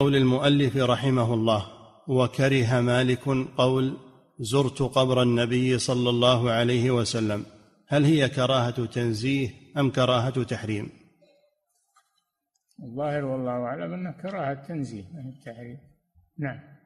قول المؤلف رحمه الله وكره مالك قول زرت قبر النبي صلى الله عليه وسلم هل هي كراهه تنزيه ام كراهه تحريم الظاهر والله اعلم انه كراهه تنزيه من التحريم نعم